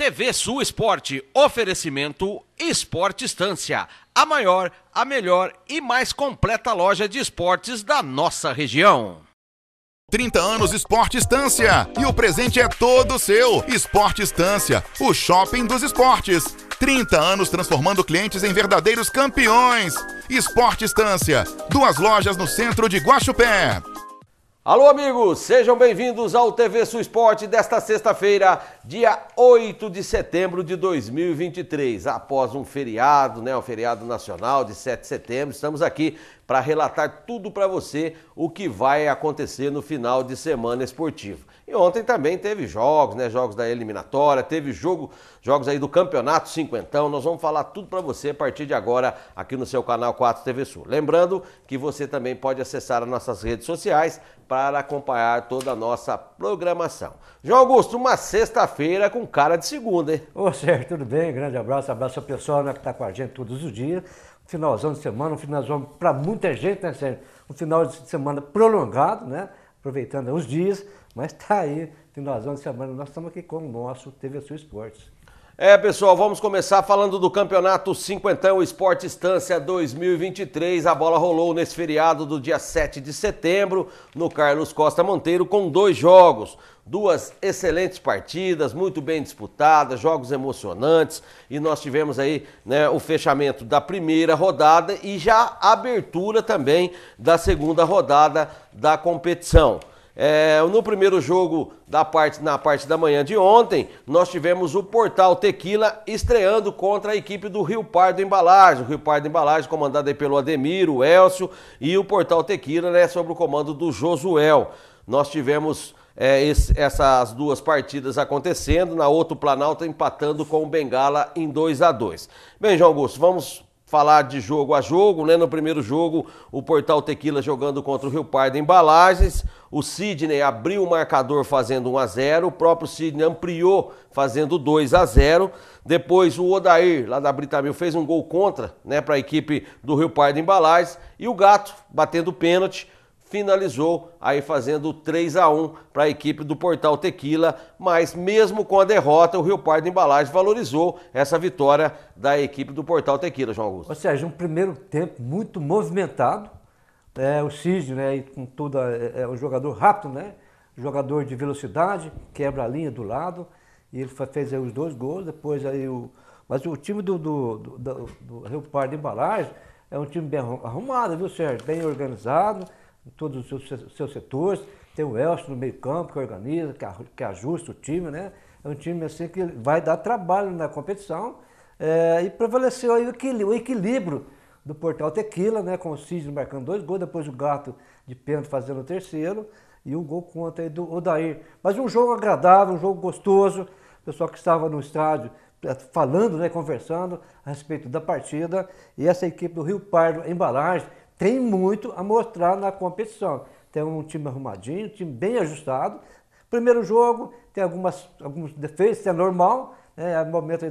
TV Sul Esporte, oferecimento Esporte Estância, a maior, a melhor e mais completa loja de esportes da nossa região. 30 anos Esporte Estância e o presente é todo seu. Esporte Estância, o shopping dos esportes. 30 anos transformando clientes em verdadeiros campeões. Esporte Estância, duas lojas no centro de Guaxupé. Alô, amigos, sejam bem-vindos ao TV Sul Esporte desta sexta-feira, dia 8 de setembro de 2023. Após um feriado, né, o um feriado nacional de 7 de setembro, estamos aqui para relatar tudo para você o que vai acontecer no final de semana esportivo. E ontem também teve jogos, né? Jogos da eliminatória, teve jogo, jogos aí do Campeonato Cinquentão. Nós vamos falar tudo para você a partir de agora aqui no seu canal 4 TV Sul. Lembrando que você também pode acessar as nossas redes sociais para acompanhar toda a nossa programação. João Augusto, uma sexta-feira com cara de segunda, hein? Ô, Sérgio, tudo bem? Grande abraço, abraço ao pessoal né, que está com a gente todos os dias finalzão de semana, um finalzão para muita gente, né, Sérgio? Um final de semana prolongado, né? Aproveitando os dias, mas tá aí, finalzão de semana. Nós estamos aqui com o nosso TV Sul Esportes. É, pessoal, vamos começar falando do Campeonato Cinquentão Esporte Estância 2023. A bola rolou nesse feriado do dia 7 de setembro no Carlos Costa Monteiro com dois jogos. Duas excelentes partidas, muito bem disputadas, jogos emocionantes. E nós tivemos aí né, o fechamento da primeira rodada e já a abertura também da segunda rodada da competição. É, no primeiro jogo da parte, na parte da manhã de ontem, nós tivemos o Portal Tequila estreando contra a equipe do Rio Pardo Embalagem. O Rio Pardo Embalagem, comandado aí pelo Ademir, o Elcio e o Portal Tequila, né, sob o comando do Josuel. Nós tivemos é, esse, essas duas partidas acontecendo, na outra o Planalto empatando com o Bengala em 2 a 2 Bem, João Augusto, vamos falar de jogo a jogo, né? No primeiro jogo, o Portal Tequila jogando contra o Rio Pardo Embalagens, o Sidney abriu o marcador fazendo 1 a 0, o próprio Sidney ampliou fazendo 2 a 0. Depois o Odair, lá da Britamil, fez um gol contra, né, para a equipe do Rio Pardo Embalagens e o Gato batendo pênalti finalizou aí fazendo 3 a 1 para a equipe do Portal Tequila, mas mesmo com a derrota, o Rio Pardo Embalagem valorizou essa vitória da equipe do Portal Tequila, João Augusto. Ou seja, um primeiro tempo muito movimentado, é, o Cisne, né, e com toda, é, um é, jogador rápido, né, jogador de velocidade, quebra a linha do lado, e ele fez aí os dois gols, depois aí o... Mas o time do, do, do, do Rio Pardo Embalagem é um time bem arrumado, viu, Sérgio? Bem organizado, todos os seus, seus setores, tem o Elcio no meio campo que organiza, que, que ajusta o time, né? É um time assim que vai dar trabalho na competição é, e prevaleceu aí o equilíbrio, o equilíbrio do Portal Tequila, né? Com o Cisne marcando dois gols, depois o Gato de Pedro fazendo o terceiro e um gol contra aí do Odair. Mas um jogo agradável, um jogo gostoso. O pessoal que estava no estádio eh, falando, né, conversando a respeito da partida. E essa equipe do Rio Pardo Embalagem tem muito a mostrar na competição. Tem um time arrumadinho, um time bem ajustado. Primeiro jogo, tem algumas, alguns defeitos, é normal, né? é o momento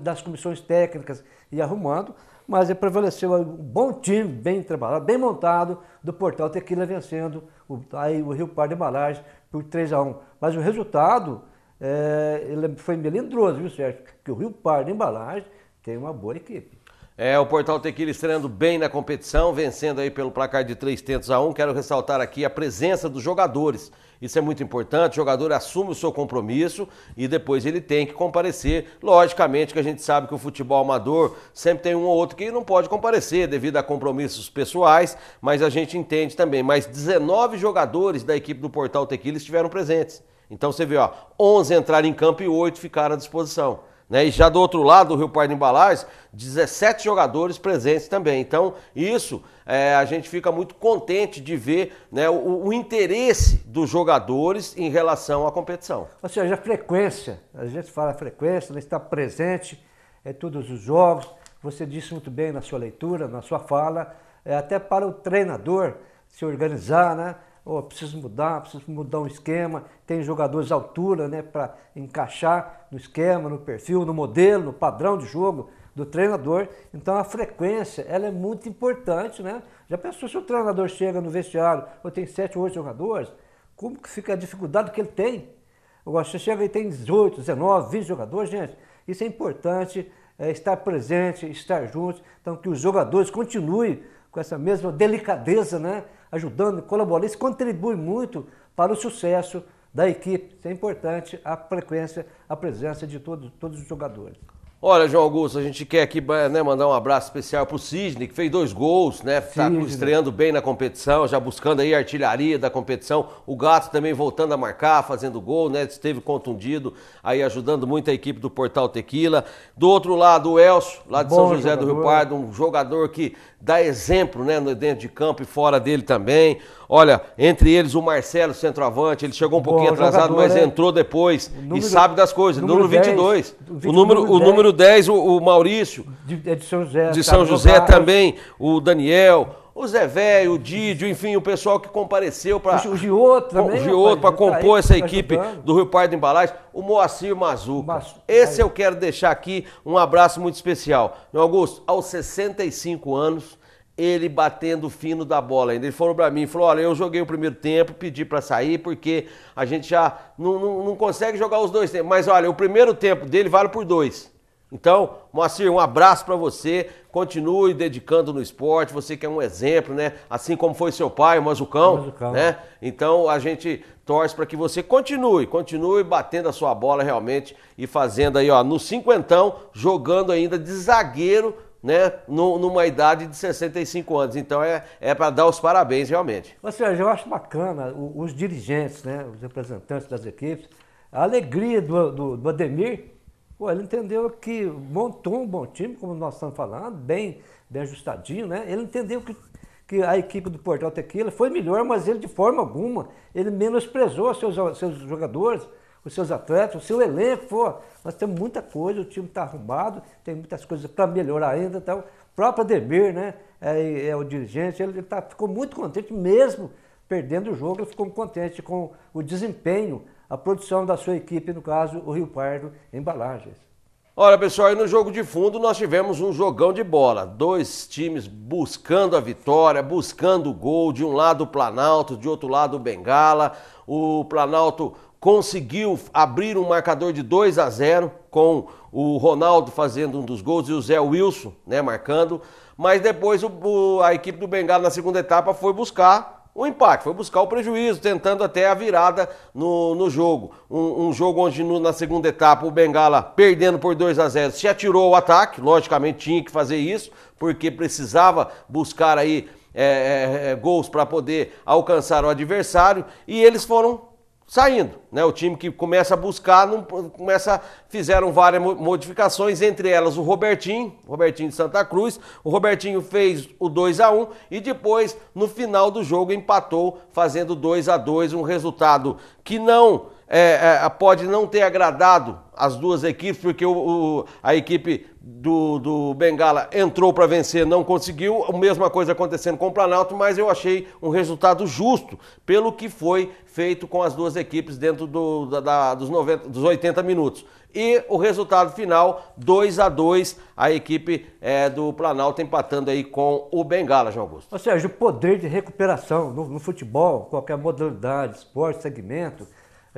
das comissões técnicas e arrumando, mas prevaleceu um bom time, bem trabalhado, bem montado, do Portal Tequila vencendo o, aí, o Rio Par de Embalagem por 3 a 1 Mas o resultado é, ele foi melindroso, viu, Sérgio? Porque o Rio Par de Embalagem tem uma boa equipe. É, o Portal Tequila estreando bem na competição, vencendo aí pelo placar de 3 tentos a 1. Quero ressaltar aqui a presença dos jogadores. Isso é muito importante. O jogador assume o seu compromisso e depois ele tem que comparecer. Logicamente que a gente sabe que o futebol amador sempre tem um ou outro que não pode comparecer devido a compromissos pessoais, mas a gente entende também. Mas 19 jogadores da equipe do Portal Tequila estiveram presentes. Então você vê, ó, 11 entraram em campo e 8 ficaram à disposição. Né? E já do outro lado do Rio Pardo Embalais, 17 jogadores presentes também. Então, isso é, a gente fica muito contente de ver né, o, o, interesse dos jogadores em relação à competição. Ou seja, a frequência, a gente fala frequência, né, está presente em todos os jogos. Você disse muito bem na sua leitura, na sua fala, é, até para o treinador se organizar, né? oh, preciso mudar, preciso mudar um esquema, tem jogadores altura né, para encaixar no esquema, no perfil, no modelo, no padrão de jogo do treinador. Então a frequência ela é muito importante. Né? Já pensou se o treinador chega no vestiário ou tem sete 8 oito jogadores, como que fica a dificuldade que ele tem? Agora, você chega e tem 18, 19, 20 jogadores, gente, isso é importante, é estar presente, estar junto, então que os jogadores continuem com essa mesma delicadeza, né? ajudando, colaborando, isso contribui muito para o sucesso da equipe. Isso é importante a frequência, a presença de todos os jogadores. Olha, João Augusto, a gente quer aqui né, mandar um abraço especial para o Sidney, que fez dois gols, né? Tá estreando bem na competição, já buscando aí a artilharia da competição. O Gato também voltando a marcar, fazendo gol, né? Esteve contundido, aí ajudando muito a equipe do Portal Tequila. Do outro lado, o Elcio, lá de Bom São José jogador. do Rio Pardo, um jogador que dá exemplo né, dentro de campo e fora dele também. Olha, entre eles o Marcelo, centroavante, ele chegou um Bom, pouquinho atrasado, jogador, mas né? entrou depois número, e sabe das coisas. Número, número 22. 10, o, número, número 10, o número 10, o, o Maurício. De, é de São José. De tá São José também, o Daniel o Zé Velho, o Didio, enfim, o pessoal que compareceu para. O Giotto também. O Giotto para tá compor tá essa equipe ajudando. do Rio Pai do Embalagem, o Moacir Mazuca. Mas... Esse eu quero deixar aqui um abraço muito especial. Meu Augusto, aos 65 anos, ele batendo fino da bola ainda. Ele falou para mim, falou, olha, eu joguei o primeiro tempo, pedi para sair, porque a gente já não, não, não consegue jogar os dois tempos. Mas olha, o primeiro tempo dele vale por dois. Então, Moacir, um abraço para você. Continue dedicando no esporte. Você que é um exemplo, né? Assim como foi seu pai, o Mazucão, Mazucão. né? Então, a gente torce para que você continue, continue batendo a sua bola realmente e fazendo aí, ó, no cinquentão, jogando ainda de zagueiro, né? Numa idade de 65 anos. Então, é, é para dar os parabéns realmente. Moacir, eu acho bacana os dirigentes, né? Os representantes das equipes. A alegria do, do, do Ademir Pô, ele entendeu que montou um bom time, como nós estamos falando, bem, bem ajustadinho, né? Ele entendeu que, que a equipe do Portal Tequila foi melhor, mas ele de forma alguma, ele menosprezou seus, seus jogadores, os seus atletas, o seu elenco. Pô, nós temos muita coisa, o time está arrumado, tem muitas coisas para melhorar ainda. Então, o próprio Ademir, né? É, é o dirigente, ele tá, ficou muito contente mesmo perdendo o jogo, ele ficou contente com o desempenho a produção da sua equipe, no caso, o Rio Pardo Embalagens. Olha, pessoal, aí no jogo de fundo nós tivemos um jogão de bola. Dois times buscando a vitória, buscando o gol. De um lado o Planalto, de outro lado o Bengala. O Planalto conseguiu abrir um marcador de 2 a 0 com o Ronaldo fazendo um dos gols e o Zé Wilson né, marcando. Mas depois o, a equipe do Bengala na segunda etapa foi buscar o empate, foi buscar o prejuízo, tentando até a virada no, no jogo. Um, um jogo onde no, na segunda etapa o Bengala, perdendo por 2 a 0 se atirou o ataque, logicamente tinha que fazer isso, porque precisava buscar aí é, é, é gols para poder alcançar o adversário, e eles foram saindo, né? O time que começa a buscar, não, começa, fizeram várias modificações, entre elas o Robertinho, Robertinho de Santa Cruz. O Robertinho fez o 2 a 1 e depois no final do jogo empatou, fazendo 2 a 2, um resultado que não é, é, pode não ter agradado as duas equipes, porque o, o, a equipe do, do Bengala entrou para vencer, não conseguiu. A mesma coisa acontecendo com o Planalto, mas eu achei um resultado justo pelo que foi feito com as duas equipes dentro do, da, da, dos, 90, dos 80 minutos. E o resultado final, 2 a 2 a equipe é, do Planalto empatando aí com o Bengala, João Augusto. Ou seja, o poder de recuperação no, no futebol, qualquer modalidade, esporte, segmento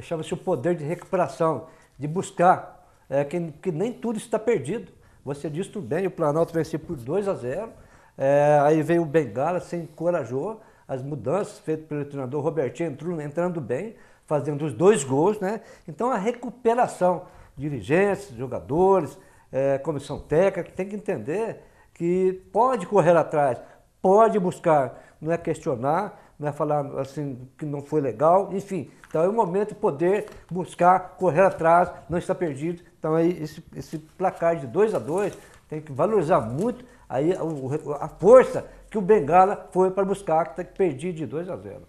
chama-se o poder de recuperação, de buscar, é, que, que, nem tudo está perdido. Você disse tudo bem, o Planalto venceu por 2 a 0, é, aí veio o Bengala, se encorajou, as mudanças feitas pelo treinador Robertinho entrou, entrando bem, fazendo os dois gols, né? Então a recuperação, dirigentes, jogadores, é, comissão técnica, tem que entender que pode correr atrás, pode buscar, não é questionar, né, falar assim que não foi legal, enfim. Então é o momento de poder buscar, correr atrás, não estar perdido. Então aí esse, esse placar de 2 a 2 tem que valorizar muito aí a, a força que o Bengala foi para buscar, que está perdido de 2 a 0.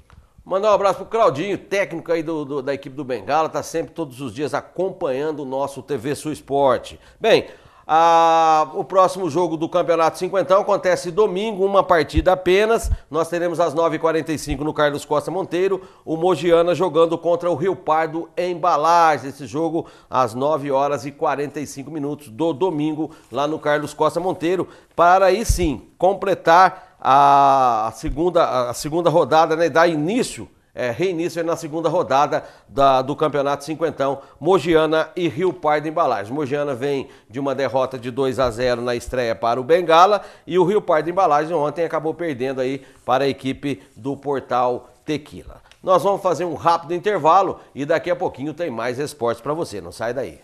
Mandar um abraço pro Claudinho, técnico aí do, do, da equipe do Bengala, tá sempre todos os dias acompanhando o nosso TV Sul Esporte. Bem, ah, o próximo jogo do Campeonato Cinquentão acontece domingo, uma partida apenas. Nós teremos às 9h45 no Carlos Costa Monteiro, o Mogiana jogando contra o Rio Pardo em Balagem. Esse jogo às 9 horas e 45 minutos do domingo, lá no Carlos Costa Monteiro, para aí sim completar a segunda, a segunda rodada, né? Dar início é, reinício na segunda rodada da, do Campeonato Cinquentão, Mogiana e Rio Pardo Embalagens. Mogiana vem de uma derrota de 2 a 0 na estreia para o Bengala e o Rio Pardo Embalagens ontem acabou perdendo aí para a equipe do Portal Tequila. Nós vamos fazer um rápido intervalo e daqui a pouquinho tem mais esportes para você. Não sai daí.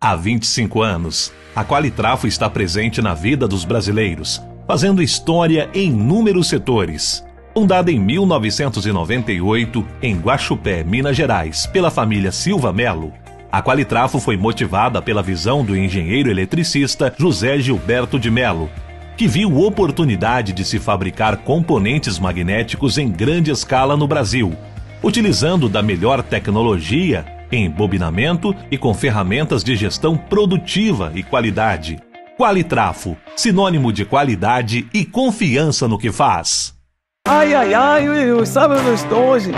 Há 25 anos, a Qualitrafo está presente na vida dos brasileiros fazendo história em inúmeros setores. Fundada em 1998 em Guaxupé, Minas Gerais, pela família Silva Melo, a Qualitrafo foi motivada pela visão do engenheiro eletricista José Gilberto de Melo, que viu oportunidade de se fabricar componentes magnéticos em grande escala no Brasil, utilizando da melhor tecnologia em bobinamento e com ferramentas de gestão produtiva e qualidade. Qualitrafo, sinônimo de qualidade e confiança no que faz. Ai, ai, ai, eu sabe onde eu estou hoje?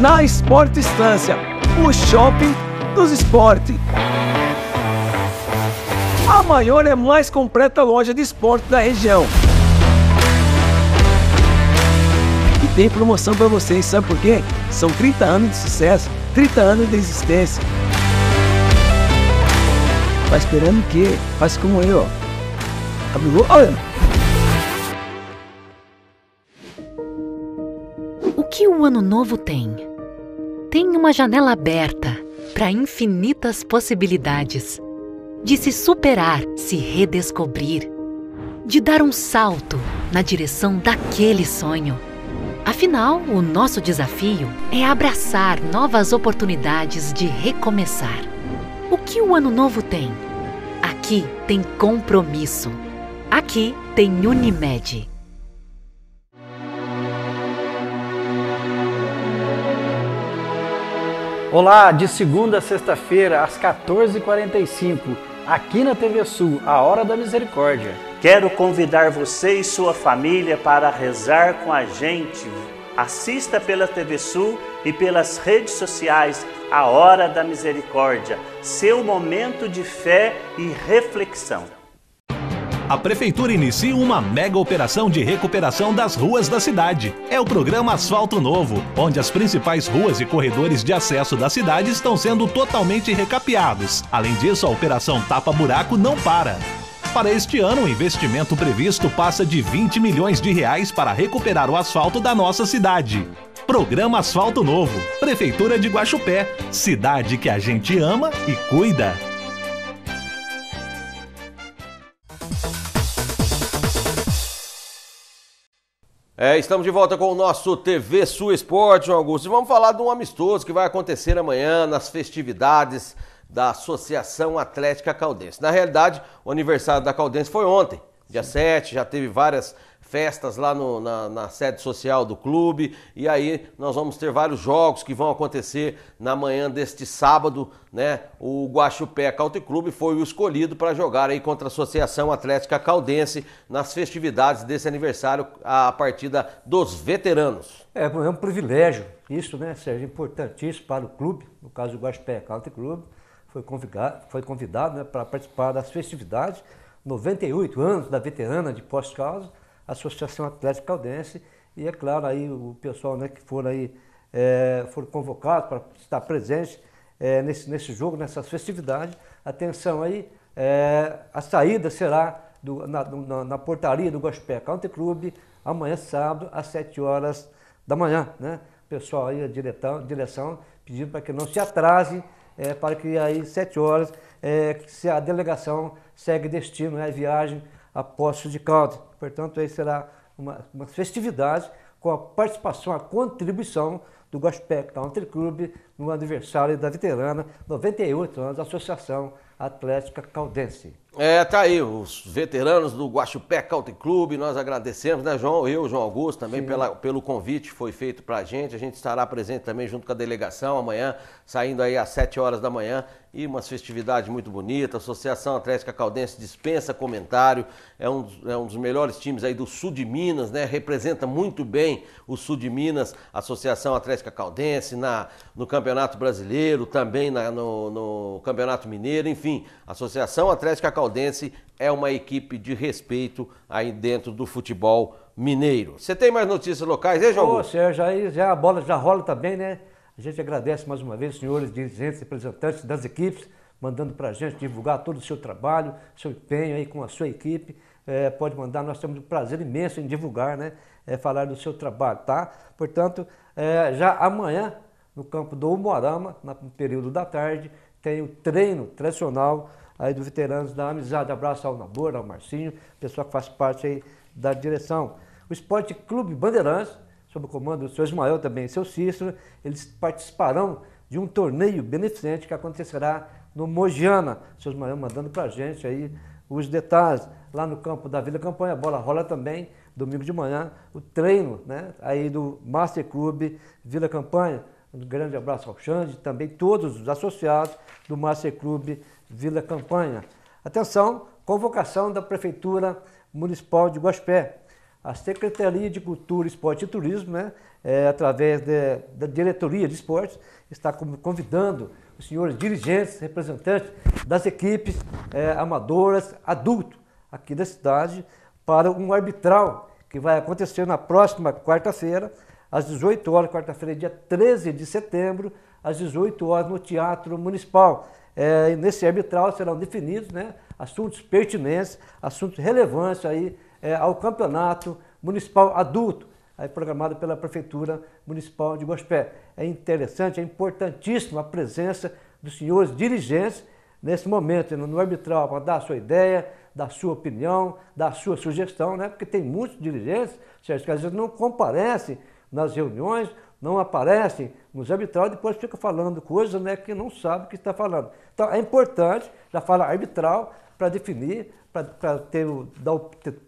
Na Esporte Estância, o shopping dos esportes. A maior e mais completa loja de esporte da região. E tem promoção para vocês, sabe por quê? São 30 anos de sucesso, 30 anos de existência. Tá esperando o quê? Faz como eu, ó. Olha! O que o Ano Novo tem? Tem uma janela aberta para infinitas possibilidades de se superar, se redescobrir, de dar um salto na direção daquele sonho. Afinal, o nosso desafio é abraçar novas oportunidades de recomeçar. O que o Ano Novo tem? Aqui tem compromisso. Aqui tem Unimed. Olá, de segunda a sexta-feira, às 14h45, aqui na TV Sul, a Hora da Misericórdia. Quero convidar você e sua família para rezar com a gente. Assista pela TV Sul e pelas redes sociais a hora da misericórdia, seu momento de fé e reflexão. A Prefeitura inicia uma mega operação de recuperação das ruas da cidade. É o programa Asfalto Novo, onde as principais ruas e corredores de acesso da cidade estão sendo totalmente recapeados. Além disso, a Operação Tapa Buraco não para. Para este ano, o investimento previsto passa de 20 milhões de reais para recuperar o asfalto da nossa cidade. Programa Asfalto Novo, Prefeitura de Guaxupé, cidade que a gente ama e cuida. É, estamos de volta com o nosso TV Sua Esporte, Augusto. E vamos falar de um amistoso que vai acontecer amanhã nas festividades da Associação Atlética Caldense. Na realidade, o aniversário da Caldense foi ontem, dia Sim. 7, já teve várias festas lá no, na, na, sede social do clube. E aí nós vamos ter vários jogos que vão acontecer na manhã deste sábado, né? O Guaxupé Country Clube foi o escolhido para jogar aí contra a Associação Atlética Caldense nas festividades desse aniversário, a partida dos veteranos. É, é um privilégio isso, né, Sérgio? Importantíssimo para o clube, no caso do Guaxupé Country Clube. Foi convidado, foi convidado né, para participar das festividades, 98 anos da veterana de pós-causa, Associação Atlética Caldense e é claro aí o pessoal né, que foram aí é, foram convocados para estar presente é, nesse, nesse jogo, nessas festividades. Atenção aí, é, a saída será do, na, na, na, portaria do Gospé Country Club amanhã sábado às 7 horas da manhã. Né? O pessoal aí, a diretão, direção, pedindo para que não se atrase, é, para que aí 7 horas, é, se a delegação segue destino, né, viagem a posse de Calde. Portanto, aí será uma, uma festividade com a participação, a contribuição do Gospel Country Club no aniversário da veterana, 98 anos da Associação Atlética Caldense. É, tá aí, os veteranos do Guaxupé Country Clube, nós agradecemos, né, João? Eu, João Augusto, também pela, pelo convite que foi feito pra gente. A gente estará presente também junto com a delegação amanhã, saindo aí às 7 horas da manhã. E uma festividade muito bonita. A Associação Atlética Caldense dispensa comentário. É um, é um dos melhores times aí do sul de Minas, né? Representa muito bem o sul de Minas, a Associação Atlética Caldense, na, no Campeonato Brasileiro, também na, no, no Campeonato Mineiro, enfim enfim, a Associação Atlética Caldense é uma equipe de respeito aí dentro do futebol mineiro. Você tem mais notícias locais, hein, João? Ô, Sérgio, já, já a bola já rola também, né? A gente agradece mais uma vez, senhores dirigentes, representantes das equipes, mandando para a gente divulgar todo o seu trabalho, seu empenho aí com a sua equipe. É, pode mandar, nós temos um prazer imenso em divulgar, né? É, falar do seu trabalho, tá? Portanto, é, já amanhã, no campo do Umorama, no período da tarde, tem o treino tradicional aí dos veteranos da amizade. Abraço ao Nabor, ao Marcinho, pessoal que faz parte aí da direção. O Esporte Clube Bandeirantes, sob o comando do seu Ismael também e seu Cícero, eles participarão de um torneio beneficente que acontecerá no Mogiana. O seu Ismael mandando para a gente aí os detalhes. Lá no campo da Vila Campanha, a bola rola também, domingo de manhã, o treino né, aí do Master Clube Vila Campanha. Um grande abraço ao Xande, também todos os associados do Master Clube Vila Campanha. Atenção, convocação da Prefeitura Municipal de Guaspé. A Secretaria de Cultura, Esporte e Turismo, né, é, através de, da Diretoria de Esportes, está convidando os senhores dirigentes, representantes das equipes é, amadoras, adulto, aqui da cidade, para um arbitral que vai acontecer na próxima quarta-feira, às 18 horas, quarta-feira, dia 13 de setembro, às 18 horas, no Teatro Municipal. É, nesse arbitral serão definidos né, assuntos pertinentes, assuntos relevantes aí, é, ao campeonato municipal adulto, aí, programado pela Prefeitura Municipal de Guaspé. É interessante, é importantíssima a presença dos senhores dirigentes nesse momento, no arbitral, para dar a sua ideia, a sua opinião, a sua sugestão, né? porque tem muitos dirigentes, Sérgio, que às vezes não comparecem nas reuniões, não aparecem nos arbitrários, depois fica falando coisas né, que não sabe o que está falando. Então é importante já fala arbitral para definir, para ter, dar,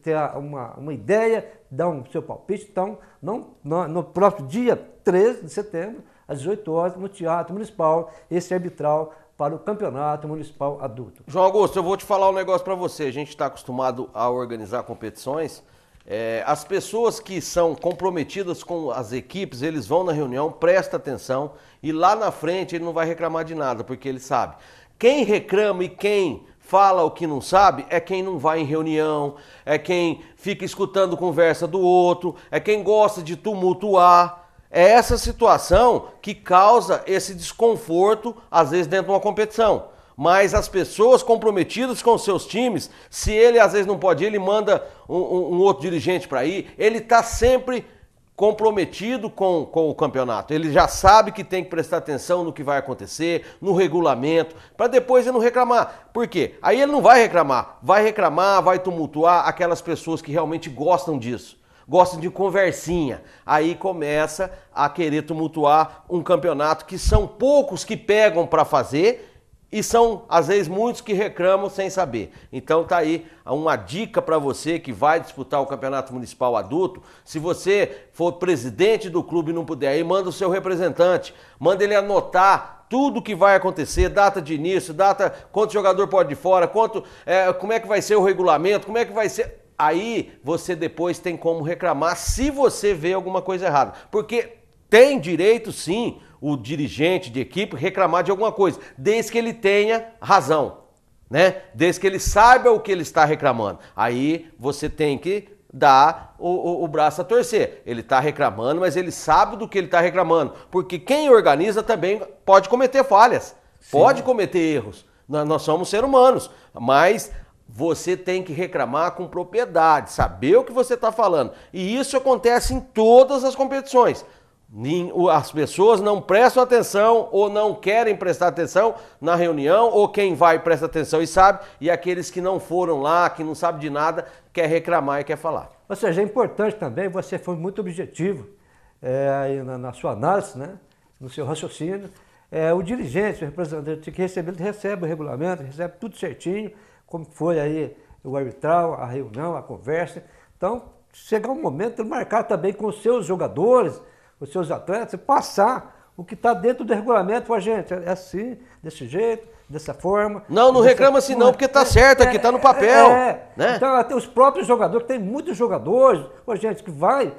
ter uma, uma ideia, dar um seu palpite. Então, não, no, no próximo dia 13 de setembro, às 18 horas, no Teatro Municipal, esse arbitral para o Campeonato Municipal Adulto. João Augusto, eu vou te falar um negócio para você. A gente está acostumado a organizar competições é, as pessoas que são comprometidas com as equipes, eles vão na reunião, presta atenção e lá na frente ele não vai reclamar de nada, porque ele sabe. Quem reclama e quem fala o que não sabe é quem não vai em reunião, é quem fica escutando conversa do outro, é quem gosta de tumultuar. É essa situação que causa esse desconforto, às vezes, dentro de uma competição mas as pessoas comprometidas com seus times, se ele às vezes não pode ir, ele manda um, um outro dirigente para ir, ele está sempre comprometido com, com o campeonato. Ele já sabe que tem que prestar atenção no que vai acontecer, no regulamento, para depois ele não reclamar. Por quê? Aí ele não vai reclamar. Vai reclamar, vai tumultuar aquelas pessoas que realmente gostam disso gostam de conversinha. Aí começa a querer tumultuar um campeonato que são poucos que pegam para fazer e são, às vezes, muitos que reclamam sem saber. Então tá aí uma dica para você que vai disputar o Campeonato Municipal Adulto. Se você for presidente do clube e não puder aí, manda o seu representante. Manda ele anotar tudo que vai acontecer, data de início, data, quanto jogador pode ir fora, quanto, é, como é que vai ser o regulamento, como é que vai ser... Aí você depois tem como reclamar se você vê alguma coisa errada. Porque tem direito, sim, o dirigente de equipe reclamar de alguma coisa, desde que ele tenha razão, né? Desde que ele saiba o que ele está reclamando. Aí você tem que dar o, o, o braço a torcer. Ele está reclamando, mas ele sabe do que ele está reclamando, porque quem organiza também pode cometer falhas, sim. pode cometer erros. Nós, nós somos seres humanos, mas você tem que reclamar com propriedade, saber o que você está falando. E isso acontece em todas as competições. As pessoas não prestam atenção ou não querem prestar atenção na reunião, ou quem vai presta atenção e sabe, e aqueles que não foram lá, que não sabe de nada, quer reclamar e quer falar. Ou seja, é importante também, você foi muito objetivo é, na, na, sua análise, né? no seu raciocínio. É, o dirigente, o representante que recebe, ele recebe o regulamento, recebe tudo certinho, como foi aí o arbitral, a reunião, a conversa. Então, chegar um momento, de marcar também com os seus jogadores os seus atletas passar o que está dentro do regulamento, a gente, é assim, desse jeito, dessa forma. Não, não reclama assim não, porque está certo aqui, está no é, papel. É, é, né? Então, até os próprios jogadores, tem muitos jogadores, a gente que vai,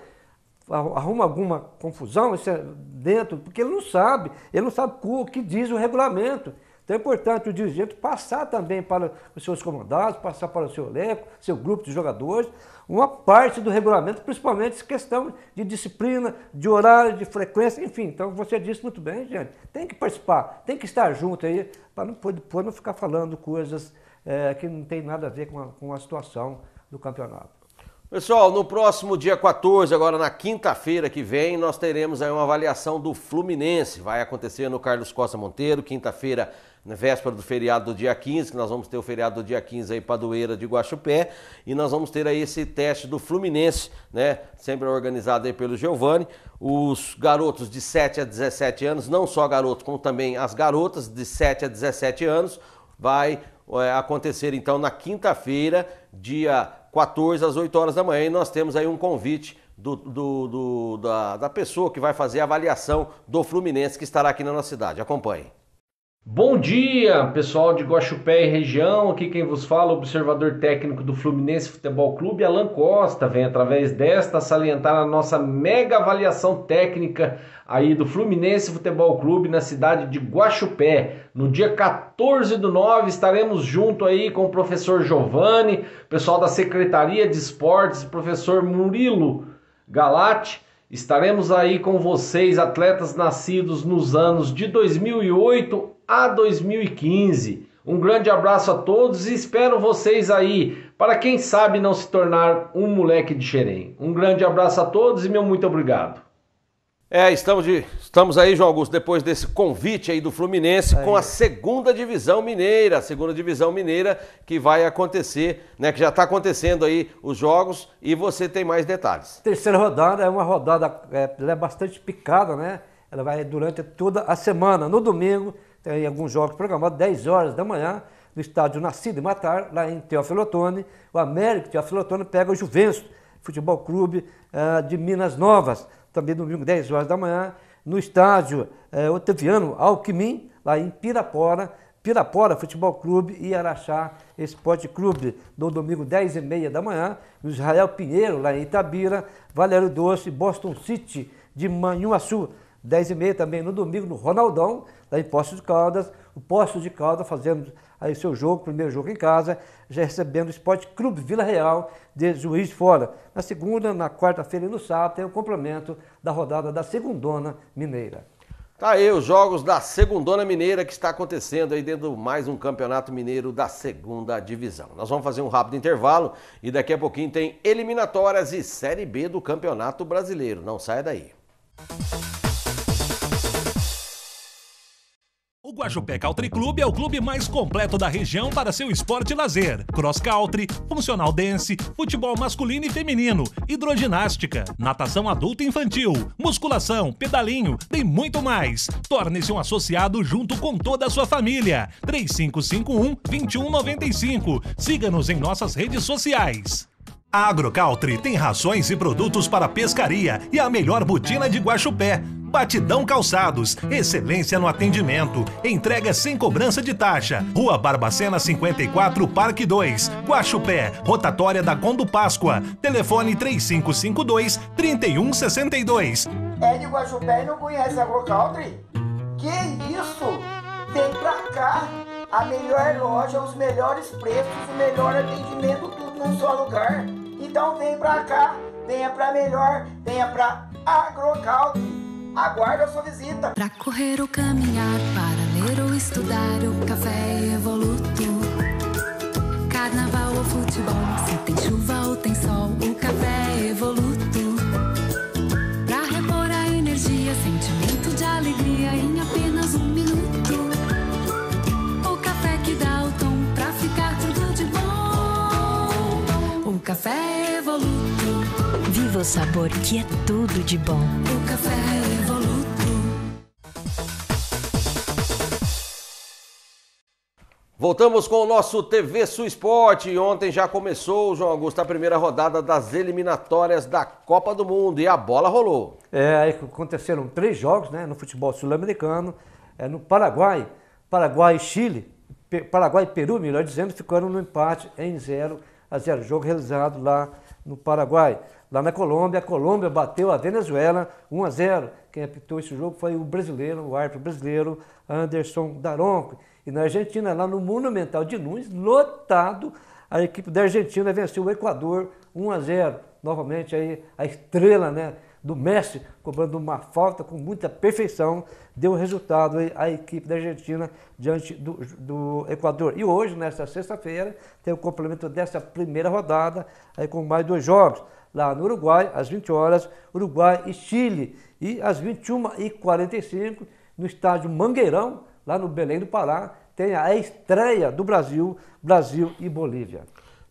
arruma alguma confusão é dentro, porque ele não sabe, ele não sabe o que diz o regulamento. Então é importante o dirigente passar também para os seus comandados, passar para o seu elenco, seu grupo de jogadores, uma parte do regulamento, principalmente questão de disciplina, de horário, de frequência, enfim. Então você disse muito bem, gente. Tem que participar, tem que estar junto aí, para não, depois não ficar falando coisas é, que não tem nada a ver com a, com a situação do campeonato. Pessoal, no próximo dia 14, agora na quinta-feira que vem, nós teremos aí uma avaliação do Fluminense. Vai acontecer no Carlos Costa Monteiro, quinta-feira, na véspera do feriado do dia 15, que nós vamos ter o feriado do dia 15 aí Padoeira de Guaxupé, e nós vamos ter aí esse teste do Fluminense, né, sempre organizado aí pelo Giovanni. Os garotos de 7 a 17 anos, não só garotos, como também as garotas de 7 a 17 anos, vai é, acontecer então na quinta-feira, dia 14 às 8 horas da manhã, e nós temos aí um convite do, do, do da, da pessoa que vai fazer a avaliação do Fluminense que estará aqui na nossa cidade. Acompanhe. Bom dia, pessoal de Guaxupé e região. Aqui quem vos fala, observador técnico do Fluminense Futebol Clube, Alan Costa, vem através desta salientar a nossa mega avaliação técnica aí do Fluminense Futebol Clube na cidade de Guaxupé. No dia 14 do 9 estaremos junto aí com o professor Giovanni, pessoal da Secretaria de Esportes, professor Murilo Galati. Estaremos aí com vocês, atletas nascidos nos anos de 2008 a 2015. Um grande abraço a todos e espero vocês aí para quem sabe não se tornar um moleque de xerém. Um grande abraço a todos e meu muito obrigado. É, estamos, de, estamos aí, João Augusto, depois desse convite aí do Fluminense aí. com a segunda divisão mineira, a segunda divisão mineira que vai acontecer, né? Que já está acontecendo aí os jogos e você tem mais detalhes. Terceira rodada é uma rodada é, é bastante picada, né? Ela vai durante toda a semana. No domingo tem alguns jogos programados 10 horas da manhã, no estádio Nascido e Matar, lá em Teófilo Otoni. O América Teófilo Otoni pega o Juventus, Futebol Clube uh, de Minas Novas, também domingo 10 horas da manhã, no estádio uh, Otaviano Alquimim, lá em Pirapora, Pirapora Futebol Clube e Araxá Esporte Clube, no domingo 10 e meia da manhã, no Israel Pinheiro, lá em Itabira, Valério Doce, Boston City de Manhuaçu, 10 e meia também no domingo, no Ronaldão, lá em Poços de Caldas. O Poços de Caldas fazendo aí seu jogo, primeiro jogo em casa, já recebendo o Esporte Clube Vila Real de Juiz de Fora. Na segunda, na quarta-feira e no sábado tem o complemento da rodada da Segundona Mineira. Tá aí os jogos da Segundona Mineira que está acontecendo aí dentro de mais um Campeonato Mineiro da Segunda Divisão. Nós vamos fazer um rápido intervalo e daqui a pouquinho tem eliminatórias e Série B do Campeonato Brasileiro. Não saia daí. Música Guajupé Country Club é o clube mais completo da região para seu esporte e lazer. Cross country, funcional dance, futebol masculino e feminino, hidroginástica, natação adulta e infantil, musculação, pedalinho, tem muito mais. Torne-se um associado junto com toda a sua família. 3551 2195. Siga-nos em nossas redes sociais. A Agrocaltri tem rações e produtos para pescaria e a melhor botina de Guaxupé. Batidão Calçados, excelência no atendimento, entrega sem cobrança de taxa. Rua Barbacena 54, Parque 2, Guaxupé, rotatória da Condo Páscoa. Telefone 3552 3162. É de Guaxupé e não conhece a Que isso? Vem pra cá. A melhor loja, os melhores preços, o melhor atendimento, tudo num só lugar. Então vem pra cá, venha pra melhor, venha pra Agrocaldo. Aguardo a sua visita. Pra correr ou caminhar, para ler ou estudar, o café é evoluto. Carnaval ou futebol, se tem chuva ou tem sol, o café é evoluto. Pra repor a energia, sentimento de alegria em apenas um minuto. O café que dá o tom pra ficar tudo de bom. O café é evoluto. Viva o sabor que é tudo de bom. O café é Voltamos com o nosso TV Sul Esporte. Ontem já começou, João Augusto, a primeira rodada das eliminatórias da Copa do Mundo e a bola rolou. É, aconteceram três jogos né, no futebol sul-americano, é, no Paraguai, Paraguai e Chile, Paraguai e Peru, melhor dizendo, ficaram no empate em 0 a 0, jogo realizado lá no Paraguai. Lá na Colômbia, a Colômbia bateu a Venezuela 1 a 0. Quem apitou esse jogo foi o brasileiro, o árbitro brasileiro Anderson Daronco. E na Argentina, lá no Monumental de Nunes, lotado, a equipe da Argentina venceu o Equador 1 a 0. Novamente aí a estrela, né, do Messi cobrando uma falta com muita perfeição, deu o resultado aí à equipe da Argentina diante do, do Equador. E hoje, nesta sexta-feira, tem o complemento dessa primeira rodada aí com mais dois jogos. Lá no Uruguai, às 20 horas, Uruguai e Chile. E às 21h45, no estádio Mangueirão, lá no Belém do Pará, tem a estreia do Brasil, Brasil e Bolívia.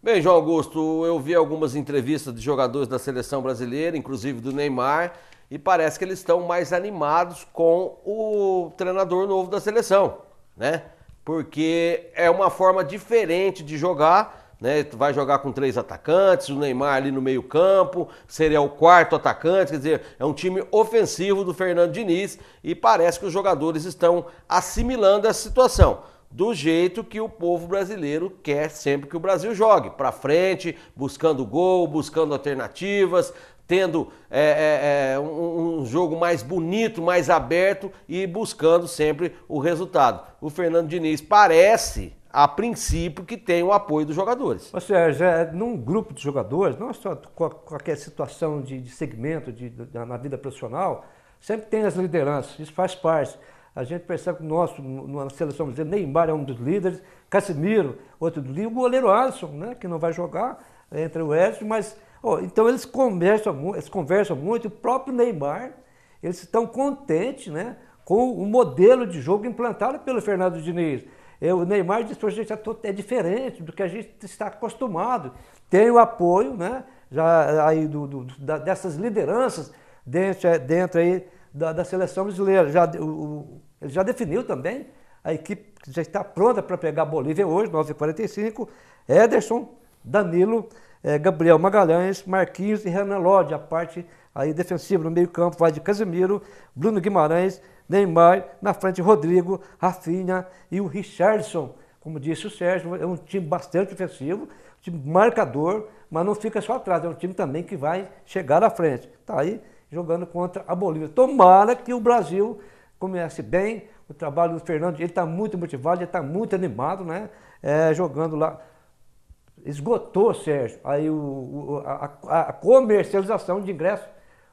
Bem, João Augusto, eu vi algumas entrevistas de jogadores da seleção brasileira, inclusive do Neymar, e parece que eles estão mais animados com o treinador novo da seleção, né? Porque é uma forma diferente de jogar né? Vai jogar com três atacantes, o Neymar ali no meio-campo, seria o quarto atacante, quer dizer, é um time ofensivo do Fernando Diniz e parece que os jogadores estão assimilando essa situação. Do jeito que o povo brasileiro quer sempre que o Brasil jogue, para frente, buscando gol, buscando alternativas, tendo é, é, é um, um, jogo mais bonito, mais aberto e buscando sempre o resultado. O Fernando Diniz parece a princípio, que tem o apoio dos jogadores. Ou seja, é, num grupo de jogadores, não é só qualquer situação de, de segmento de, de, na vida profissional, sempre tem as lideranças, isso faz parte. A gente percebe que o nosso, na seleção brasileira, Neymar é um dos líderes, Casemiro, outro do líder, o goleiro Alisson, né, que não vai jogar, é, entre o Edson, mas. Oh, então eles conversam, eles conversam muito, o próprio Neymar, eles estão contentes né, com o modelo de jogo implantado pelo Fernando Diniz. Eu, o Neymar disse para a gente, é diferente do que a gente está acostumado. Tem o apoio né, já aí do, do da, dessas lideranças dentro, é, dentro aí da, da seleção brasileira. Já, o, ele já definiu também a equipe que já está pronta para pegar a Bolívia hoje, 9h45. Ederson, Danilo, é, Gabriel Magalhães, Marquinhos e Renan Lodge, a parte aí defensiva no meio-campo vai de Casemiro, Bruno Guimarães, Neymar, na frente Rodrigo, Rafinha e o Richardson. Como disse o Sérgio, é um time bastante ofensivo, um time marcador, mas não fica só atrás, é um time também que vai chegar à frente. Está aí jogando contra a Bolívia. Tomara que o Brasil comece bem. O trabalho do Fernando, ele está muito motivado, ele está muito animado, né? É, jogando lá esgotou, Sérgio, aí o, a, a, comercialização de ingressos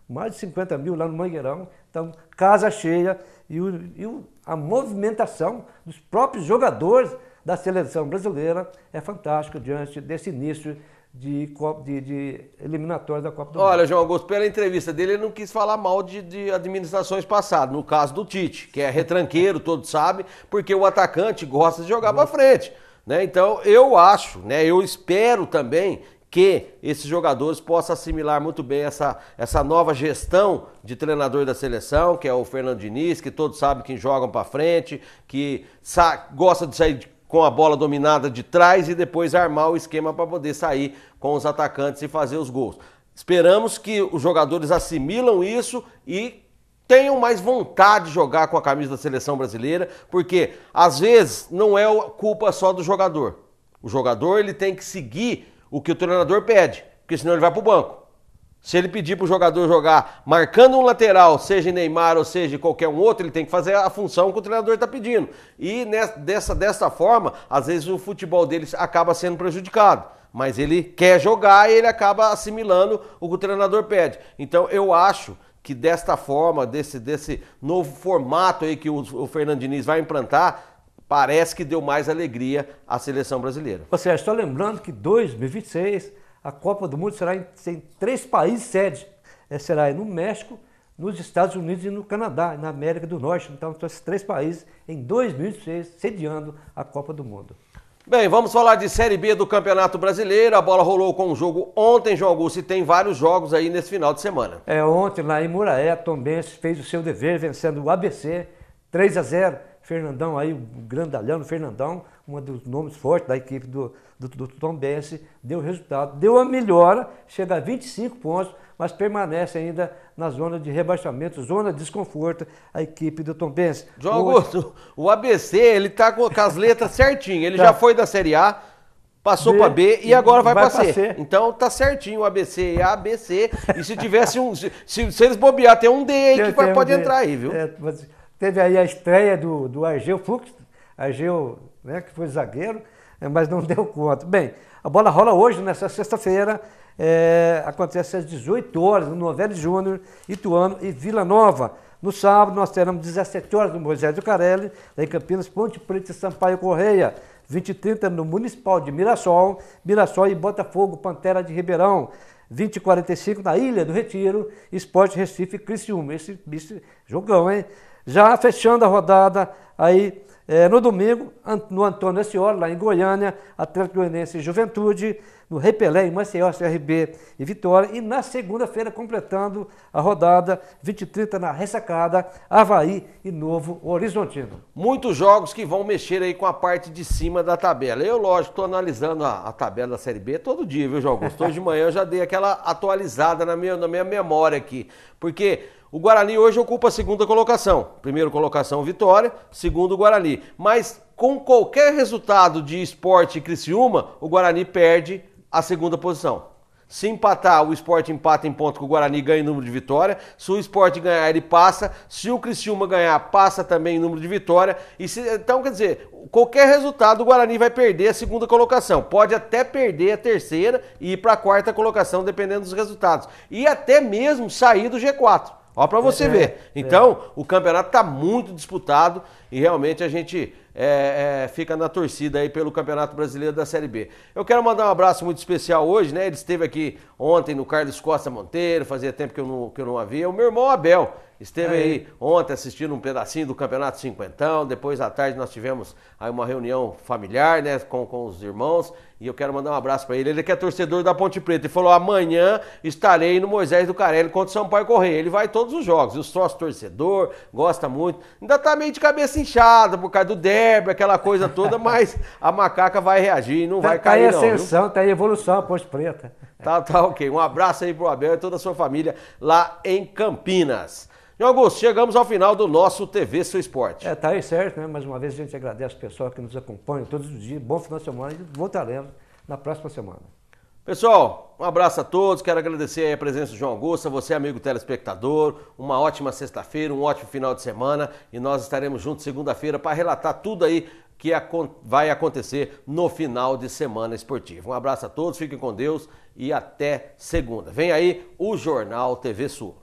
mais de 50 mil lá no Mangueirão. Então, casa cheia e, o, e o, a movimentação dos próprios jogadores da seleção brasileira é fantástica diante desse início de, de, de eliminatórias da Copa do Olha, Mundo. Olha, João Augusto, pela entrevista dele, ele não quis falar mal de, de, administrações passadas, no caso do Tite, que é retranqueiro, todos sabem, porque o atacante gosta de jogar para uhum. frente. Né? Então, eu acho, né, eu espero também que esses jogadores possam assimilar muito bem essa, essa nova gestão de treinador da seleção, que é o Fernando Diniz, que todos sabem que jogam para frente, que gosta de sair com a bola dominada de trás e depois armar o esquema para poder sair com os atacantes e fazer os gols. Esperamos que os jogadores assimilam isso e tenham mais vontade de jogar com a camisa da seleção brasileira, porque às vezes não é culpa só do jogador. O jogador ele tem que seguir o que o treinador pede, porque senão ele vai para o banco. Se ele pedir para o jogador jogar marcando um lateral, seja Neymar ou seja qualquer um outro, ele tem que fazer a função que o treinador está pedindo. E nessa, dessa, dessa forma, às vezes o futebol dele acaba sendo prejudicado. Mas ele quer jogar e ele acaba assimilando o que o treinador pede. Então eu acho que desta forma, desse, desse novo formato aí que o, o vai implantar, parece que deu mais alegria à seleção brasileira. Você só lembrando que 2026 a Copa do Mundo será em, em três países sede. É, será no México, nos Estados Unidos e no Canadá, na América do Norte. Então, são esses três países em 2026 sediando a Copa do Mundo. Bem, vamos falar de Série B do Campeonato Brasileiro. A bola rolou com o um jogo ontem, João Augusto, e tem vários jogos aí nesse final de semana. É, ontem lá em Muraé, Tom Benz fez o seu dever, vencendo o ABC 3 a 0 Fernandão aí, o grandalhão, Fernandão, um dos nomes fortes da equipe do, do, do Tom Bense, deu resultado, deu uma melhora, chega a 25 pontos, mas permanece ainda na zona de rebaixamento, zona de desconforto, a equipe do Tom Bense. João Augusto, o, ABC, ele tá com as letras certinho, ele tá. já foi da Série A, passou para B e agora vai, vai para C. C. Então tá certinho o ABC e ABC. E se tivesse um. Se, se eles bobear, tem um D aí que um pode D. entrar aí, viu? É, mas Teve aí a estreia do, do Argeu Fux, Argeu, né, que foi zagueiro, né, mas não deu conta. Bem, a bola rola hoje, nessa sexta-feira, é, acontece às 18 horas, no Novelli Júnior, Ituano e Vila Nova. No sábado, nós teremos 17 horas no Moisés do Carelli, em Campinas, Ponte Preta e Sampaio Correia. 20 e 30 no Municipal de Mirassol, Mirassol e Botafogo, Pantera de Ribeirão. 20 e 45 na Ilha do Retiro, Esporte Recife e Criciúma. Esse, esse jogão, hein? Já fechando a rodada aí é, no domingo, no Antônio Ascioli, lá em Goiânia, Atlético Goianiense e Juventude, no Repelé, em Maceió, CRB e Vitória. E na segunda-feira, completando a rodada 20 e 30 na ressacada, Havaí e Novo Horizontino. Muitos jogos que vão mexer aí com a parte de cima da tabela. Eu, lógico, estou analisando a, a, tabela da Série B todo dia, viu, João Augusto? Hoje de manhã eu já dei aquela atualizada na minha, na minha memória aqui. Porque o Guarani hoje ocupa a segunda colocação. Primeiro colocação Vitória, segundo Guarani. Mas com qualquer resultado de esporte e Criciúma, o Guarani perde a segunda posição. Se empatar, o esporte empata em ponto com o Guarani ganha em número de vitória. Se o esporte ganhar, ele passa. Se o Criciúma ganhar, passa também em número de vitória. Se, então, quer dizer, qualquer resultado, o Guarani vai perder a segunda colocação. Pode até perder a terceira e ir para a quarta colocação, dependendo dos resultados. E até mesmo sair do G4. Ó, para você é, ver. É. Então, é. o campeonato está muito disputado e realmente a gente é, é, fica na torcida aí pelo Campeonato Brasileiro da Série B. Eu quero mandar um abraço muito especial hoje, né? Ele esteve aqui ontem no Carlos Costa Monteiro, fazia tempo que eu não, que eu não havia. O meu irmão Abel esteve aí ontem assistindo um pedacinho do Campeonato Cinquentão. Depois à tarde nós tivemos aí uma reunião familiar, né, com, com os irmãos. E eu quero mandar um abraço para ele. Ele que é torcedor da Ponte Preta. E falou: amanhã estarei no Moisés do Carelli contra o Sampaio Correia. Ele vai todos os jogos. E o sócio torcedor, gosta muito. Ainda tá meio de cabeça inchada por causa do derby, aquela coisa toda, mas a macaca vai reagir e não tá, vai cair. Tá aí a ascensão, não, tá aí a evolução, a Ponte Preta. Tá, tá, ok. Um abraço aí pro Abel e toda a sua família lá em Campinas. João Augusto, chegamos ao final do nosso TV Seu Esporte. É, tá aí certo, né? Mais uma vez a gente agradece o pessoal que nos acompanha todos os dias. Bom final de semana e voltaremos na próxima semana. Pessoal, um abraço a todos. Quero agradecer a presença do João Augusto, a você, amigo telespectador. Uma ótima sexta-feira, um ótimo final de semana e nós estaremos juntos segunda-feira para relatar tudo aí que vai acontecer no final de semana esportiva. Um abraço a todos, fiquem com Deus e até segunda. Vem aí o Jornal TV Sul.